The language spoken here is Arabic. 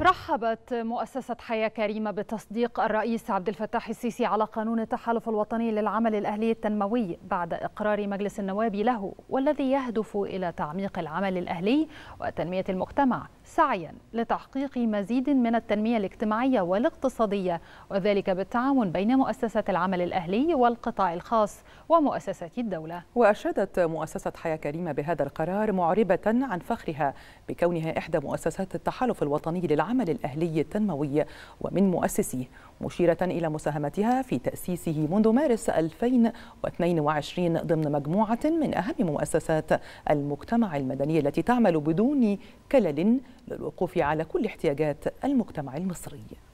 رحبت مؤسسة حياة كريمة بتصديق الرئيس عبد الفتاح السيسي على قانون التحالف الوطني للعمل الأهلي التنموي بعد إقرار مجلس النواب له والذي يهدف إلى تعميق العمل الأهلي وتنمية المجتمع سعيا لتحقيق مزيد من التنمية الاجتماعية والاقتصادية وذلك بالتعاون بين مؤسسة العمل الأهلي والقطاع الخاص ومؤسسات الدولة وأشادت مؤسسة حياة كريمة بهذا القرار معربة عن فخرها بكونها إحدى مؤسسات التحالف الوطني للعمل الأهلي التنموي ومن مؤسسيه مشيرة إلى مساهمتها في تأسيسه منذ مارس 2022 ضمن مجموعة من أهم مؤسسات المجتمع المدني التي تعمل بدون كلل للوقوف على كل احتياجات المجتمع المصري